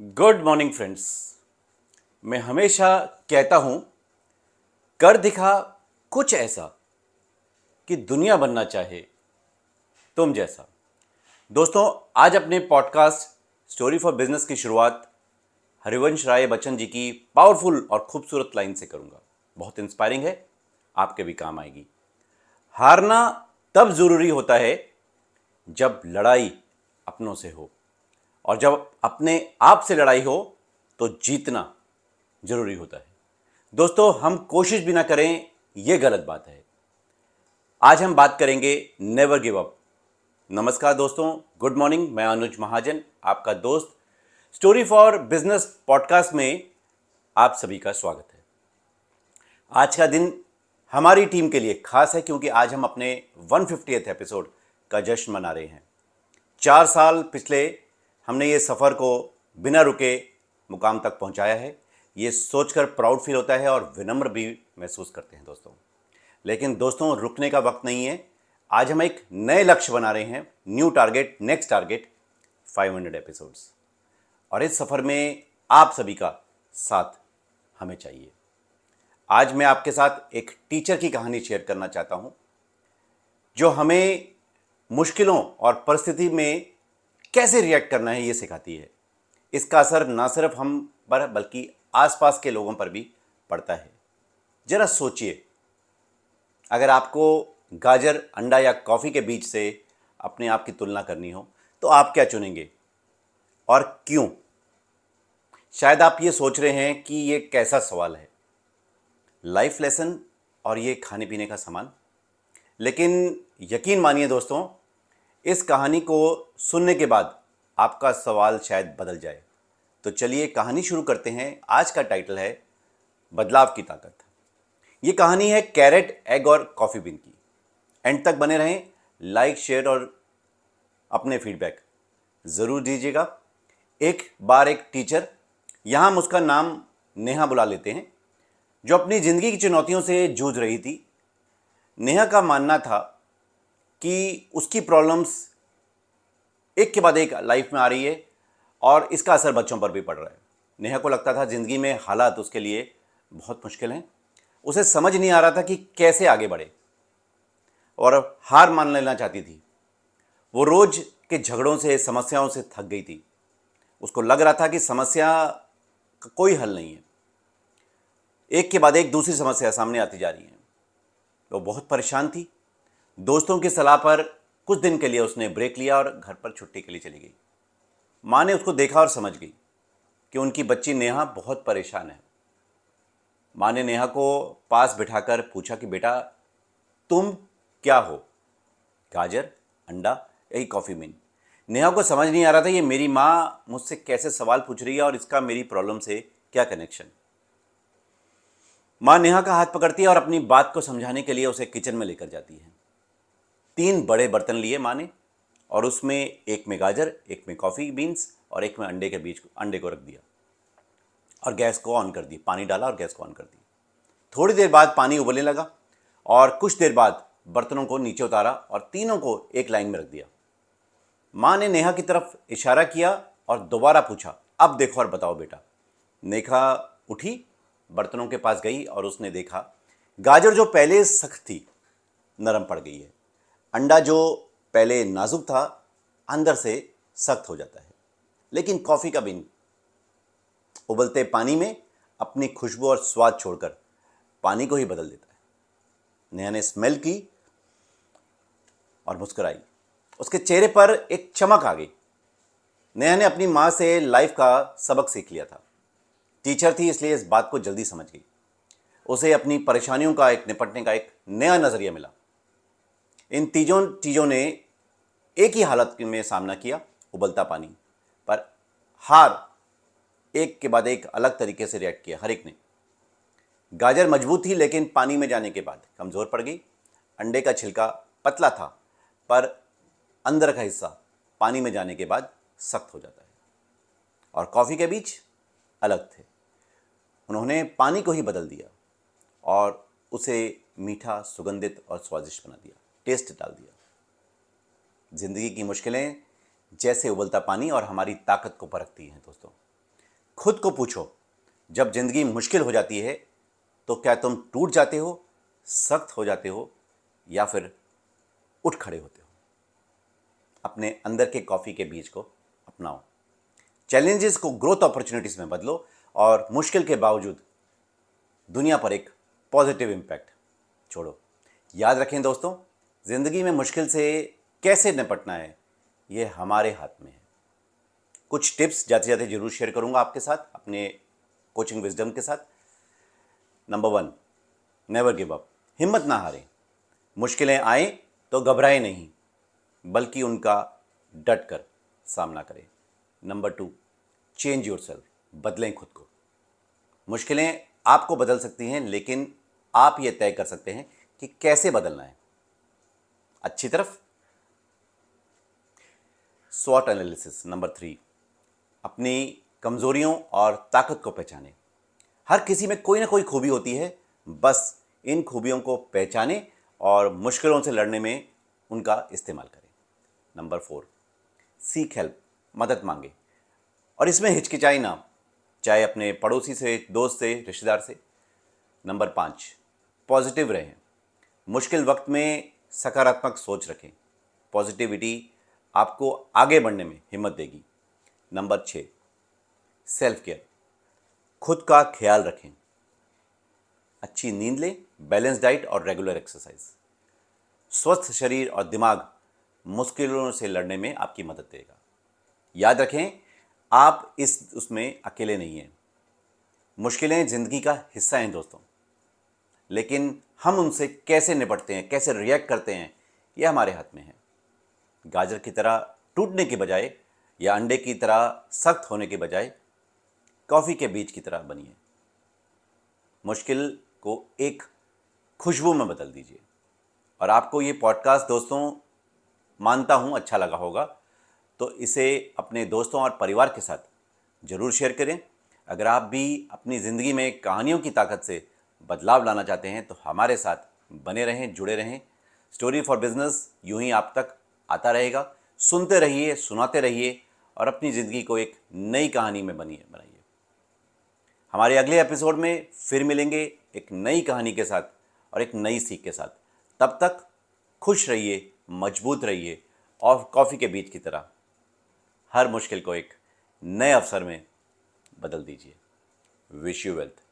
good morning friends मैं हमेशा कहता हूँ कर दिखा कुछ ऐसा कि दुनिया बनना चाहे तुम जैसा दोस्तों आज अपने पॉडकास्ट स्टोरी फॉर बिजनेस की शुरुआत हरिवंश राय बच्चन जी की पावरफुल और खूबसूरत लाइन से करूँगा बहुत इंस्पायरिंग है आपके भी काम आएगी हारना तब ज़रूरी होता है जब लड़ाई अपनों से हो और जब अपने आप से लड़ाई हो तो जीतना ज़रूरी होता है दोस्तों हम कोशिश भी ना करें यह गलत बात है आज हम बात करेंगे नेवर गिव अप नमस्कार दोस्तों गुड मॉर्निंग मैं अनुज महाजन आपका दोस्त स्टोरी फॉर बिजनेस पॉडकास्ट में आप सभी का स्वागत है आज का दिन हमारी टीम के लिए खास है क्योंकि आज हम अपने वन एपिसोड का जश्न मना रहे हैं चार साल पिछले हमने ये सफ़र को बिना रुके मुकाम तक पहुंचाया है ये सोचकर प्राउड फील होता है और विनम्र भी महसूस करते हैं दोस्तों लेकिन दोस्तों रुकने का वक्त नहीं है आज हम एक नए लक्ष्य बना रहे हैं new target next target 500 episodes और इस सफ़र में आप सभी का साथ हमें चाहिए आज मैं आपके साथ एक टीचर की कहानी शेयर करना चाहता हूँ जो हमें मुश्किलों और परिस्थिति में कैसे रिएक्ट करना है ये सिखाती है इसका असर ना सिर्फ हम पर बल्कि आसपास के लोगों पर भी पड़ता है ज़रा सोचिए अगर आपको गाजर अंडा या कॉफ़ी के बीच से अपने आप की तुलना करनी हो तो आप क्या चुनेंगे और क्यों शायद आप ये सोच रहे हैं कि ये कैसा सवाल है लाइफ लेसन और ये खाने पीने का सामान लेकिन यकीन मानिए दोस्तों इस कहानी को सुनने के बाद आपका सवाल शायद बदल जाए तो चलिए कहानी शुरू करते हैं आज का टाइटल है बदलाव की ताकत ये कहानी है कैरेट एग और कॉफ़ी बिन की एंड तक बने रहें लाइक शेयर और अपने फीडबैक ज़रूर दीजिएगा एक बार एक टीचर यहाँ हम उसका नाम नेहा बुला लेते हैं जो अपनी ज़िंदगी की चुनौतियों से जूझ रही थी नेहा का मानना था कि उसकी प्रॉब्लम्स एक के बाद एक लाइफ में आ रही है और इसका असर बच्चों पर भी पड़ रहा है नेहा को लगता था ज़िंदगी में हालात उसके लिए बहुत मुश्किल हैं उसे समझ नहीं आ रहा था कि कैसे आगे बढ़े और हार मान लेना चाहती थी वो रोज़ के झगड़ों से समस्याओं से थक गई थी उसको लग रहा था कि समस्या का कोई हल नहीं है एक के बाद एक दूसरी समस्या सामने आती जा रही है वो बहुत परेशान थी दोस्तों की सलाह पर कुछ दिन के लिए उसने ब्रेक लिया और घर पर छुट्टी के लिए चली गई माँ ने उसको देखा और समझ गई कि उनकी बच्ची नेहा बहुत परेशान है माँ ने नेहा को पास बिठाकर पूछा कि बेटा तुम क्या हो गाजर अंडा यही कॉफ़ी मीन नेहा को समझ नहीं आ रहा था ये मेरी माँ मुझसे कैसे सवाल पूछ रही है और इसका मेरी प्रॉब्लम से क्या कनेक्शन माँ नेहा का हाथ पकड़ती है और अपनी बात को समझाने के लिए उसे किचन में लेकर जाती है तीन बड़े बर्तन लिए माँ ने और उसमें एक में गाजर एक में कॉफ़ी बीन्स और एक में अंडे के बीज अंडे को रख दिया और गैस को ऑन कर दिया पानी डाला और गैस को ऑन कर दिया थोड़ी देर बाद पानी उबलने लगा और कुछ देर बाद बर्तनों को नीचे उतारा और तीनों को एक लाइन में रख दिया माँ ने नेहा की तरफ इशारा किया और दोबारा पूछा अब देखो और बताओ बेटा नेहा उठी बर्तनों के पास गई और उसने देखा गाजर जो पहले सख्त थी नरम पड़ गई है अंडा जो पहले नाजुक था अंदर से सख्त हो जाता है लेकिन कॉफ़ी का बिन उबलते पानी में अपनी खुशबू और स्वाद छोड़कर पानी को ही बदल देता है नेहा ने स्मेल की और मुस्कराई उसके चेहरे पर एक चमक आ गई नेहा ने अपनी माँ से लाइफ का सबक सीख लिया था टीचर थी इसलिए इस बात को जल्दी समझ गई उसे अपनी परेशानियों का एक निपटने का एक नया नज़रिया मिला इन तीजों चीज़ों ने एक ही हालत में सामना किया उबलता पानी पर हार एक के बाद एक अलग तरीके से रिएक्ट किया हर एक ने गाजर मजबूत थी लेकिन पानी में जाने के बाद कमज़ोर पड़ गई अंडे का छिलका पतला था पर अंदर का हिस्सा पानी में जाने के बाद सख्त हो जाता है और कॉफ़ी के बीच अलग थे उन्होंने पानी को ही बदल दिया और उसे मीठा सुगंधित और स्वादिष्ट बना दिया टेस्ट डाल दिया जिंदगी की मुश्किलें जैसे उबलता पानी और हमारी ताकत को परखती हैं दोस्तों खुद को पूछो जब जिंदगी मुश्किल हो जाती है तो क्या तुम टूट जाते हो सख्त हो जाते हो या फिर उठ खड़े होते हो अपने अंदर के कॉफ़ी के बीज को अपनाओ चैलेंजेस को ग्रोथ अपॉर्चुनिटीज़ में बदलो और मुश्किल के बावजूद दुनिया पर एक पॉजिटिव इंपैक्ट छोड़ो याद रखें दोस्तों ज़िंदगी में मुश्किल से कैसे निपटना है ये हमारे हाथ में है कुछ टिप्स जाते जाते जरूर शेयर करूँगा आपके साथ अपने कोचिंग विजडम के साथ number one never give up हिम्मत ना हारें मुश्किलें आए तो घबराएं नहीं बल्कि उनका डट कर सामना करें number two change yourself बदलें खुद को मुश्किलें आपको बदल सकती हैं लेकिन आप ये तय कर सकते हैं कि कैसे बदलना है अच्छी तरफ स्वॉट एनालिसिस नंबर थ्री अपनी कमज़ोरियों और ताकत को पहचाने हर किसी में कोई ना कोई खूबी होती है बस इन खूबियों को पहचाने और मुश्किलों से लड़ने में उनका इस्तेमाल करें नंबर फोर सीख हेल्प मदद मांगे और इसमें हिचकिचाई ना चाहे अपने पड़ोसी से दोस्त से रिश्तेदार से नंबर पाँच पॉजिटिव रहें मुश्किल वक्त में सकारात्मक सोच रखें पॉजिटिविटी आपको आगे बढ़ने में हिम्मत देगी नंबर छः सेल्फ केयर खुद का ख्याल रखें अच्छी नींद लें बैलेंस डाइट और रेगुलर एक्सरसाइज स्वस्थ शरीर और दिमाग मुश्किलों से लड़ने में आपकी मदद देगा याद रखें आप इस उसमें अकेले नहीं हैं मुश्किलें ज़िंदगी का हिस्सा हैं दोस्तों लेकिन हम उनसे कैसे निपटते हैं कैसे रिएक्ट करते हैं ये हमारे हाथ में है गाजर की तरह टूटने के बजाय या अंडे की तरह सख्त होने के बजाय कॉफ़ी के बीज की तरह बनिए मुश्किल को एक खुशबू में बदल दीजिए और आपको ये पॉडकास्ट दोस्तों मानता हूँ अच्छा लगा होगा तो इसे अपने दोस्तों और परिवार के साथ ज़रूर शेयर करें अगर आप भी अपनी ज़िंदगी में कहानियों की ताकत से बदलाव लाना चाहते हैं तो हमारे साथ बने रहें जुड़े रहें स्टोरी फॉर बिजनेस यूं ही आप तक आता रहेगा सुनते रहिए सुनाते रहिए और अपनी ज़िंदगी को एक नई कहानी में बनिए बनाइए हमारे अगले एपिसोड में फिर मिलेंगे एक नई कहानी के साथ और एक नई सीख के साथ तब तक खुश रहिए मजबूत रहिए और कॉफ़ी के बीच की तरह हर मुश्किल को एक नए अवसर में बदल दीजिए विश यू वेल्थ